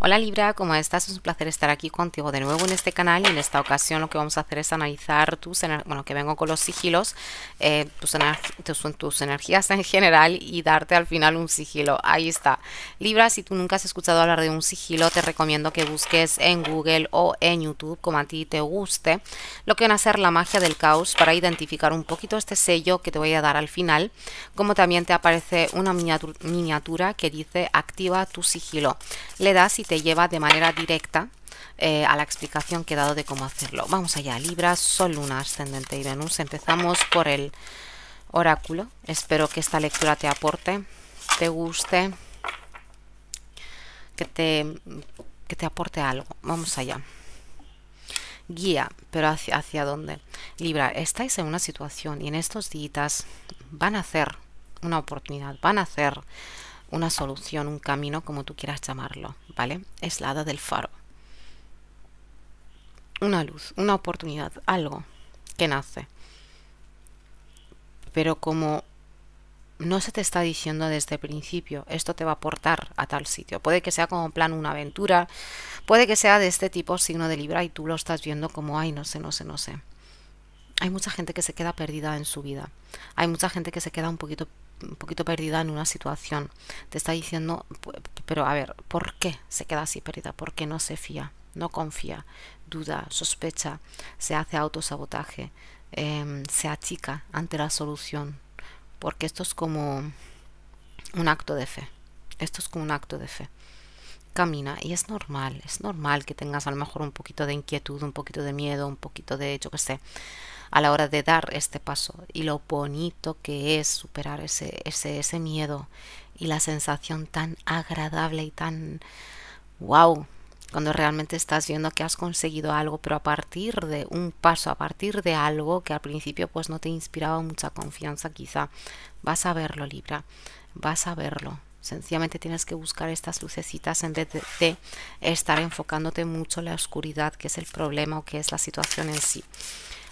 Hola Libra, ¿cómo estás? Es un placer estar aquí contigo de nuevo en este canal y en esta ocasión lo que vamos a hacer es analizar tus, bueno, que vengo con los sigilos, eh, tus, energías en general y darte al final un sigilo. Ahí está. Libra, si tú nunca has escuchado hablar de un sigilo, te recomiendo que busques en Google o en YouTube, como a ti te guste, lo que van a ser la magia del caos para identificar un poquito este sello que te voy a dar al final, como también te aparece una miniatura que dice activa tu sigilo. Le das y te lleva de manera directa eh, a la explicación que he dado de cómo hacerlo. Vamos allá, Libra, Sol, Luna, Ascendente y Venus. Empezamos por el oráculo. Espero que esta lectura te aporte, te guste, que te, que te aporte algo. Vamos allá guía, pero hacia, hacia, dónde. Libra, estáis en una situación y en estos días van a hacer una oportunidad, van a hacer una solución, un camino, como tú quieras llamarlo, ¿vale? Es la hada del faro. Una luz, una oportunidad, algo que nace. Pero como no se te está diciendo desde el principio, esto te va a aportar a tal sitio. Puede que sea como plan una aventura, puede que sea de este tipo signo de Libra y tú lo estás viendo como, ay, no sé, no sé, no sé hay mucha gente que se queda perdida en su vida. Hay mucha gente que se queda un poquito, un poquito perdida en una situación. Te está diciendo, pero a ver, ¿por qué se queda así perdida? ¿Por qué no se fía? No confía, duda, sospecha, se hace autosabotaje, em, se achica ante la solución. Porque esto es como un acto de fe. Esto es como un acto de fe camina y es normal, es normal que tengas a lo mejor un poquito de inquietud, un poquito de miedo, un poquito de, yo qué sé, a la hora de dar este paso y lo bonito que es superar ese, ese, ese miedo y la sensación tan agradable y tan wow cuando realmente estás viendo que has conseguido algo, pero a partir de un paso, a partir de algo que al principio pues no te inspiraba mucha confianza, quizá vas a verlo, Libra, vas a verlo. Sencillamente tienes que buscar estas lucecitas en vez de, de estar enfocándote mucho en la oscuridad, que es el problema o que es la situación en sí.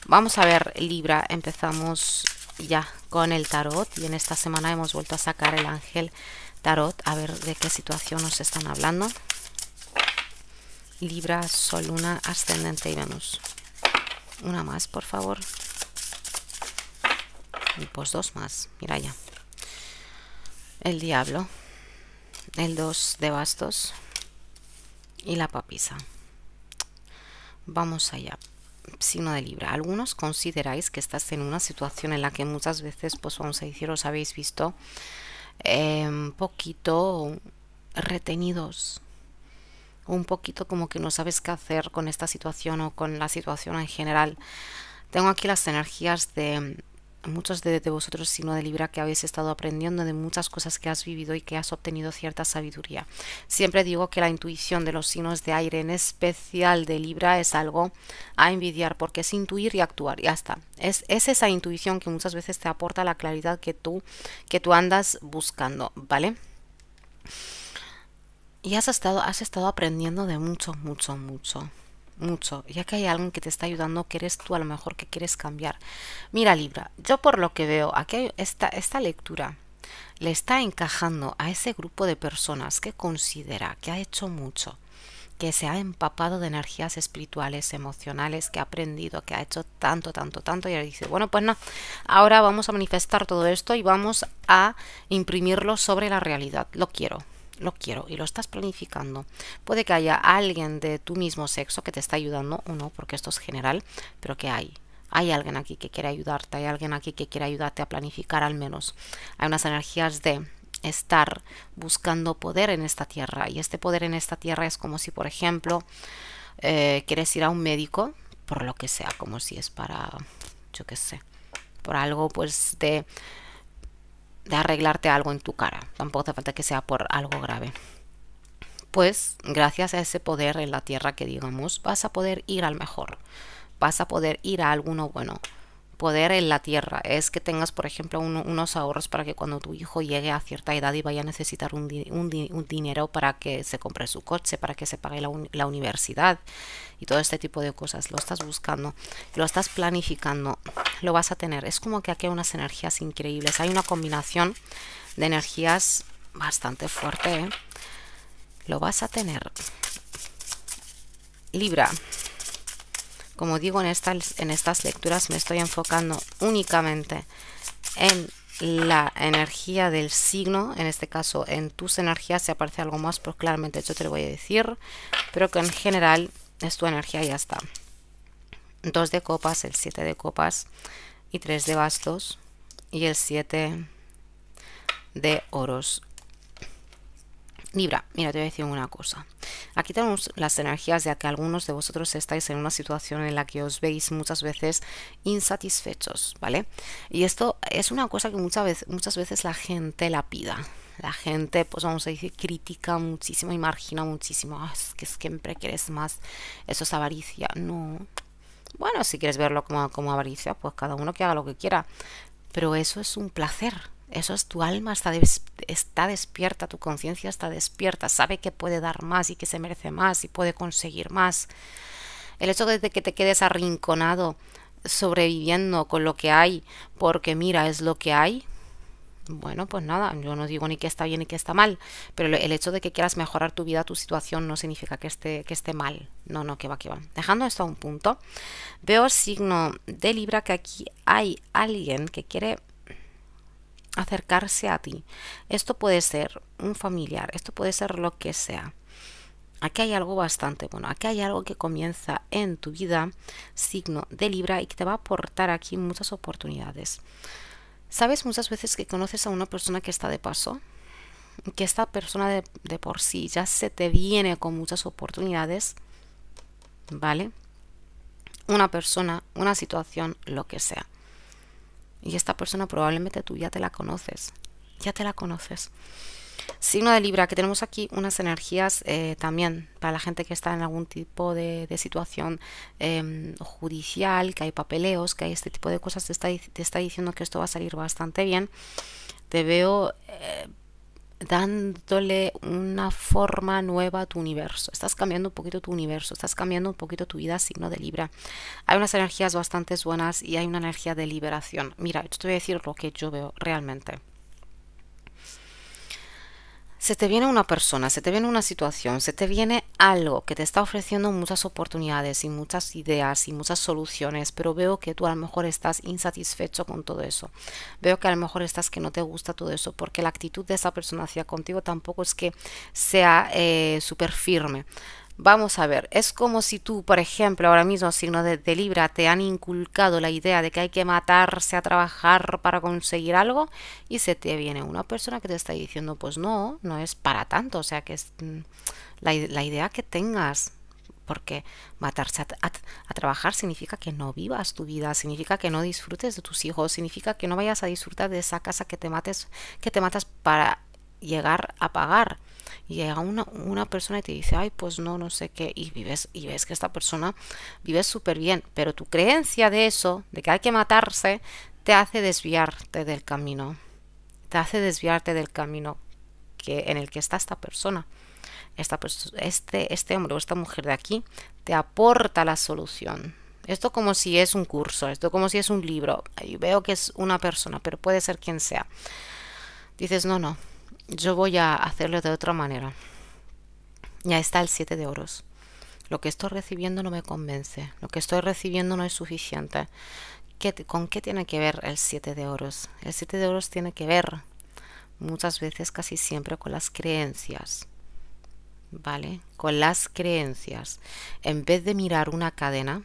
Vamos a ver Libra, empezamos ya con el tarot y en esta semana hemos vuelto a sacar el ángel tarot a ver de qué situación nos están hablando. Libra, Sol, Luna, Ascendente y Venus. Una más, por favor. Y pues dos más, mira ya. El Diablo, el dos de bastos y la papisa. Vamos allá signo de Libra. Algunos consideráis que estás en una situación en la que muchas veces, pues vamos a decir, os habéis visto un em, poquito retenidos, un poquito como que no sabes qué hacer con esta situación o con la situación en general. Tengo aquí las energías de muchos de, vosotros signo de Libra que habéis estado aprendiendo de muchas cosas que has vivido y que has obtenido cierta sabiduría. Siempre digo que la intuición de los signos de aire, en especial de Libra, es algo a envidiar porque es intuir y actuar, ya está. Es, es esa intuición que muchas veces te aporta la claridad que tú, que tú andas buscando, ¿vale? Y has estado, has estado aprendiendo de mucho, mucho, mucho mucho, ya que hay alguien que te está ayudando, que eres tú a lo mejor que quieres cambiar. Mira Libra, yo por lo que veo, aquí esta, esta lectura le está encajando a ese grupo de personas que considera que ha hecho mucho, que se ha empapado de energías espirituales, emocionales, que ha aprendido, que ha hecho tanto, tanto, tanto, y ahora dice, bueno, pues no, ahora vamos a manifestar todo esto y vamos a imprimirlo sobre la realidad, lo quiero, lo quiero y lo estás planificando. Puede que haya alguien de tu mismo sexo que te está ayudando o no, porque esto es general, pero que hay. Hay alguien aquí que quiere ayudarte, hay alguien aquí que quiere ayudarte a planificar al menos. Hay unas energías de estar buscando poder en esta tierra y este poder en esta tierra es como si, por ejemplo, eh, quieres ir a un médico, por lo que sea, como si es para, yo qué sé, por algo pues de de arreglarte algo en tu cara. Tampoco hace falta que sea por algo grave. Pues gracias a ese poder en la tierra que digamos, vas a poder ir al mejor. Vas a poder ir a alguno bueno. Poder en la tierra es que tengas, por ejemplo, unos ahorros para que cuando tu hijo llegue a cierta edad y vaya a necesitar un, dinero para que se compre su coche, para que se pague la universidad y todo este tipo de cosas. Lo estás buscando, lo estás planificando, lo vas a tener. Es como que aquí hay unas energías increíbles. Hay una combinación de energías bastante fuerte. ¿eh? Lo vas a tener. Libra. Como digo, en estas, en estas lecturas me estoy enfocando únicamente en la energía del signo, en este caso en tus energías, se aparece algo más, pues claramente yo te lo voy a decir, pero que en general es tu energía y ya está dos de copas, el 7 de copas y tres de bastos y el 7 de oros. Libra, mira, te voy a decir una cosa. Aquí tenemos las energías ya que algunos de vosotros estáis en una situación en la que os veis muchas veces insatisfechos, ¿vale? Y esto es una cosa que muchas veces, muchas veces la gente la pida. La gente, pues vamos a decir, critica muchísimo y margina muchísimo. Ah, es que siempre quieres más. Eso es avaricia. No, bueno, si quieres verlo como, como avaricia, pues cada uno que haga lo que quiera. Pero eso es un placer. Eso es tu alma, está, está despierta, tu conciencia está despierta, sabe que puede dar más y que se merece más y puede conseguir más. El hecho de que te quedes arrinconado sobreviviendo con lo que hay, porque mira, es lo que hay, bueno, pues nada, yo no digo ni que está bien ni que está mal, pero el hecho de que quieras mejorar tu vida, tu situación, no significa que esté, que esté mal. No, no, que va, que va. Dejando esto a un punto, veo signo de Libra que aquí hay alguien que quiere acercarse a ti. Esto puede ser un familiar, esto puede ser lo que sea. Aquí hay algo bastante bueno, aquí hay algo que comienza en tu vida, signo de Libra, y que te va a aportar aquí muchas oportunidades. Sabes muchas veces que conoces a una persona que está de paso, que esta persona de, por sí ya se te viene con muchas oportunidades, ¿vale? Una persona, una situación, lo que sea. Y esta persona probablemente tú ya te la conoces, ya te la conoces. Signo de Libra, que tenemos aquí unas energías eh, también para la gente que está en algún tipo de, situación em, judicial, que hay papeleos, que hay este tipo de cosas, te está, diciendo que esto va a salir bastante bien. Te veo eh, dándole una forma nueva a tu universo. Estás cambiando un poquito tu universo, estás cambiando un poquito tu vida, signo de Libra. Hay unas energías bastante buenas y hay una energía de liberación. Mira, yo te voy a decir lo que yo veo realmente se te viene una persona, se te viene una situación, se te viene algo que te está ofreciendo muchas oportunidades y muchas ideas y muchas soluciones, pero veo que tú a lo mejor estás insatisfecho con todo eso. Veo que a lo mejor estás que no te gusta todo eso, porque la actitud de esa persona hacia contigo tampoco es que sea eh, súper firme. Vamos a ver, es como si tú, por ejemplo, ahora mismo, signo de, Libra, te han inculcado la idea de que hay que matarse a trabajar para conseguir algo y se te viene una persona que te está diciendo, pues no, no es para tanto, o sea que es mm, la, idea que tengas, porque matarse a, trabajar significa que no vivas tu vida, significa que no disfrutes de tus hijos, significa que no vayas a disfrutar de esa casa que te mates, que te matas para llegar a pagar y llega una, una persona y te dice, ay, pues no, no sé qué, y vives, y ves que esta persona vive súper bien, pero tu creencia de eso, de que hay que matarse, te hace desviarte del camino, te hace desviarte del camino que, en el que está esta persona. Esta, este, este hombre o esta mujer de aquí te aporta la solución, esto como si es un curso, esto como si es un libro. y veo que es una persona, pero puede ser quien sea. Dices, no, no, yo voy a hacerlo de otra manera. Ya está el 7 de oros. Lo que estoy recibiendo no me convence. Lo que estoy recibiendo no es suficiente. ¿Con qué tiene que ver el 7 de oros? El 7 de oros tiene que ver muchas veces, casi siempre, con las creencias. ¿Vale? Con las creencias. En vez de mirar una cadena,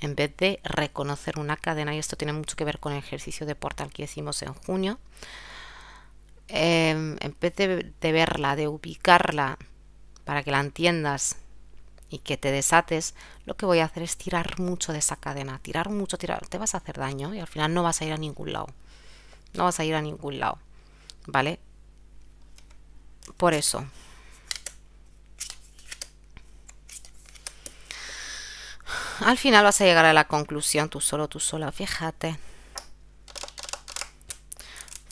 en vez de reconocer una cadena, y esto tiene mucho que ver con el ejercicio de portal que hicimos en junio, Em, en vez de, verla, de ubicarla para que la entiendas y que te desates, lo que voy a hacer es tirar mucho de esa cadena, tirar mucho, tirar, te vas a hacer daño y al final no vas a ir a ningún lado. No vas a ir a ningún lado, ¿vale? Por eso. Al final vas a llegar a la conclusión tú solo, tú sola, fíjate.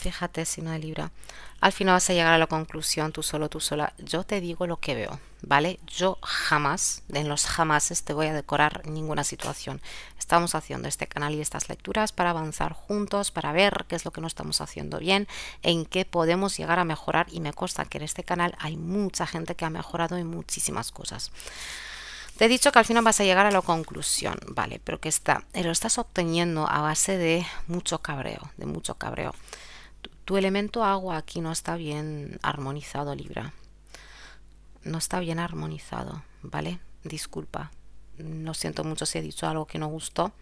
Fíjate, no de Libra. Al final vas a llegar a la conclusión tú solo, tú sola. Yo te digo lo que veo, ¿vale? Yo jamás, en los jamás te voy a decorar ninguna situación. Estamos haciendo este canal y estas lecturas para avanzar juntos, para ver qué es lo que no estamos haciendo bien, en qué podemos llegar a mejorar. Y me consta que en este canal hay mucha gente que ha mejorado en muchísimas cosas. Te he dicho que al final vas a llegar a la conclusión, ¿vale? Pero que está, lo estás obteniendo a base de mucho cabreo, de mucho cabreo. Tu elemento agua aquí no está bien armonizado, Libra. No está bien armonizado, ¿vale? Disculpa. No siento mucho si he dicho algo que no gustó.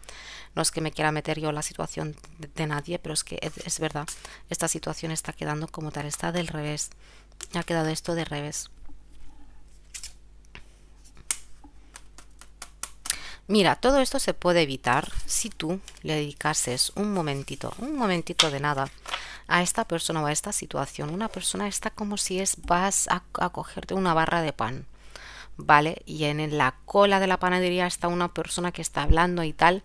No es que me quiera meter yo en la situación de, nadie, pero es que es, es, verdad. Esta situación está quedando como tal, está del revés. Ha quedado esto de revés. Mira, todo esto se puede evitar si tú le dedicases un momentito, un momentito de nada a esta persona o a esta situación. Una persona está como si es vas a, cogerte una barra de pan, ¿vale? Y en la cola de la panadería está una persona que está hablando y tal,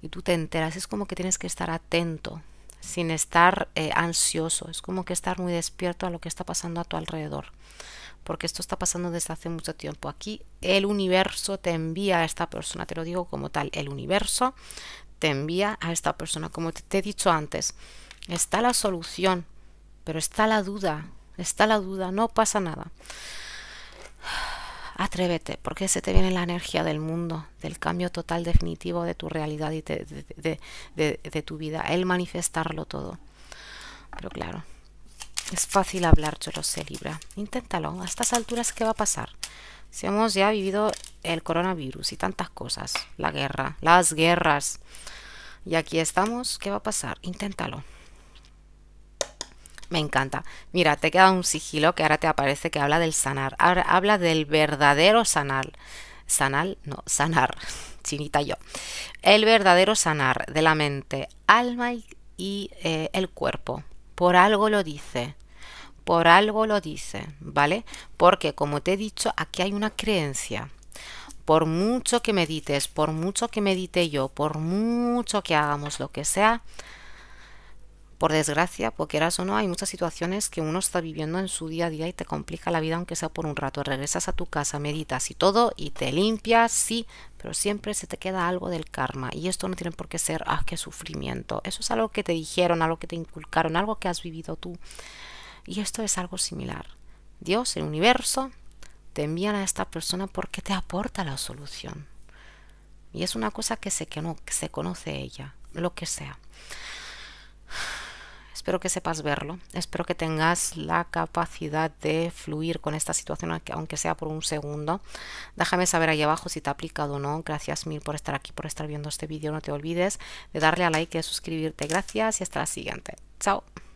y tú te enteras, es como que tienes que estar atento, sin estar eh, ansioso, es como que estar muy despierto a lo que está pasando a tu alrededor, porque esto está pasando desde hace mucho tiempo. Aquí el universo te envía a esta persona, te lo digo como tal, el universo te envía a esta persona, como te he dicho antes está la solución, pero está la duda, está la duda, no pasa nada. Atrévete, porque se te viene la energía del mundo, del cambio total definitivo de tu realidad y de, tu vida, el manifestarlo todo. Pero claro, es fácil hablar, yo lo sé, Libra. Inténtalo. A estas alturas, ¿qué va a pasar? Si hemos ya vivido el coronavirus y tantas cosas, la guerra, las guerras, y aquí estamos, ¿qué va a pasar? Inténtalo. Me encanta. Mira, te queda un sigilo que ahora te aparece que habla del sanar. Ahora habla del verdadero sanar. Sanar, no, sanar. Chinita yo. El verdadero sanar de la mente, alma y, eh, el cuerpo. Por algo lo dice. Por algo lo dice, ¿vale? Porque, como te he dicho, aquí hay una creencia. Por mucho que medites, por mucho que medite yo, por mucho que hagamos lo que sea, por desgracia, porque quieras o no, hay muchas situaciones que uno está viviendo en su día a día y te complica la vida, aunque sea por un rato. Regresas a tu casa, meditas y todo, y te limpias, sí, pero siempre se te queda algo del karma. Y esto no tiene por qué ser, ah, qué sufrimiento. Eso es algo que te dijeron, algo que te inculcaron, algo que has vivido tú. Y esto es algo similar. Dios, el universo, te envían a esta persona porque te aporta la solución. Y es una cosa que se que no que se conoce ella, lo que sea. Espero que sepas verlo, espero que tengas la capacidad de fluir con esta situación, aunque sea por un segundo. Déjame saber ahí abajo si te ha aplicado o no. Gracias mil por estar aquí, por estar viendo este vídeo. No te olvides de darle a like y de suscribirte. Gracias y hasta la siguiente. Chao.